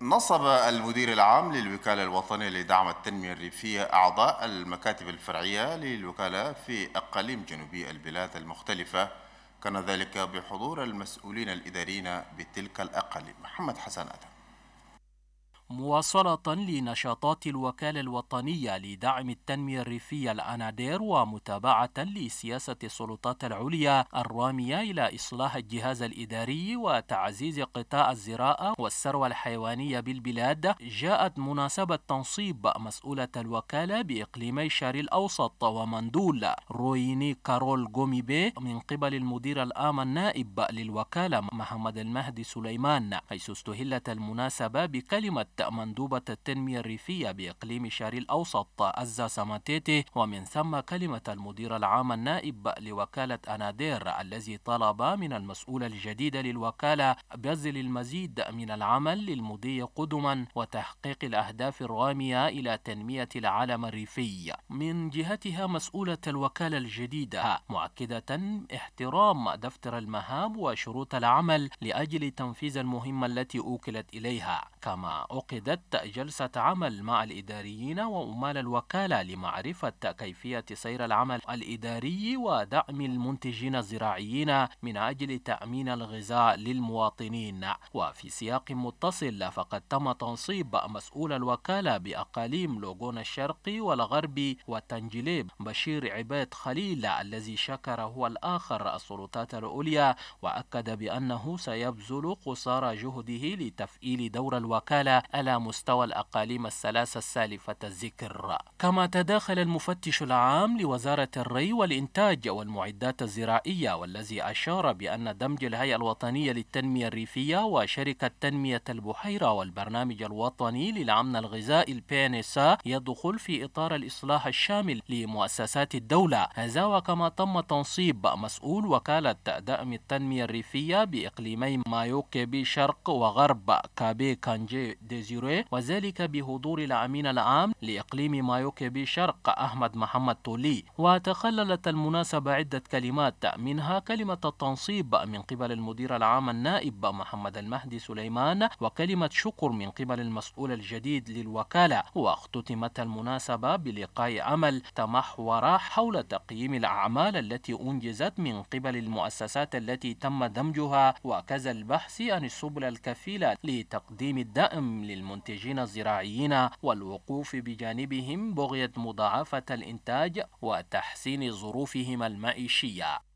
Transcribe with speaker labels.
Speaker 1: نصب المدير العام للوكالة الوطنية لدعم التنمية الريفية أعضاء المكاتب الفرعية للوكالة في أقاليم جنوبي البلاد المختلفة كان ذلك بحضور المسؤولين الإداريين بتلك الأقاليم محمد حسن أدم مواصلة لنشاطات الوكالة الوطنية لدعم التنمية الريفية الأنادير ومتابعة لسياسة السلطات العليا الرامية إلى إصلاح الجهاز الإداري وتعزيز قطاع الزراعة والثروة الحيوانية بالبلاد جاءت مناسبة تنصيب مسؤولة الوكالة بإقليمي شار الأوسط ومندول رويني كارول جوميبي من قبل المدير العام النائب للوكالة محمد المهدي سليمان حيث استهلت المناسبة بكلمة مندوبة التنمية الريفية بإقليم شاري الأوسط أزا ساماتيتي ومن ثم كلمة المدير العام النائب لوكالة أنادير الذي طلب من المسؤول الجديد للوكالة بذل المزيد من العمل للمضي قدما وتحقيق الأهداف الرامية إلى تنمية العالم الريفي من جهتها مسؤولة الوكالة الجديدة مؤكدة احترام دفتر المهام وشروط العمل لأجل تنفيذ المهمة التي أوكلت إليها كما عقدت جلسة عمل مع الإداريين وعمال الوكالة لمعرفة كيفية سير العمل الإداري ودعم المنتجين الزراعيين من أجل تأمين الغذاء للمواطنين وفي سياق متصل فقد تم تنصيب مسؤول الوكالة بأقاليم لوغون الشرقي والغربي وتنجليب بشير عباد خليل الذي شكر هو الآخر السلطات العليا وأكد بأنه سيبذل قصارى جهده لتفعيل دور الوكالة على مستوى الأقاليم الثلاثة السالفة الذكر كما تداخل المفتش العام لوزارة الري والإنتاج والمعدات الزراعية والذي أشار بأن دمج الهيئة الوطنية للتنمية الريفية وشركة تنمية البحيرة والبرنامج الوطني للأمن الغذائي البينسا يدخل في إطار الإصلاح الشامل لمؤسسات الدولة هذا وكما تم تنصيب مسؤول وكالة دعم التنمية الريفية بإقليمي مايوكي بشرق وغرب كابي كانجي دي زيوري وذلك بحضور الأمين العام لإقليم مايوكبي شرق أحمد محمد تولي وتخللت المناسبة عدة كلمات منها كلمة التنصيب من قبل المدير العام النائب محمد المهدي سليمان وكلمة شكر من قبل المسؤول الجديد للوكالة واختتمت المناسبة بلقاء أمل تمحور حول تقييم الأعمال التي أنجزت من قبل المؤسسات التي تم دمجها وكذا البحث عن السبل الكفيلة لتقديم الدعم لل للمنتجين الزراعيين والوقوف بجانبهم بغية مضاعفة الإنتاج وتحسين ظروفهم المعيشية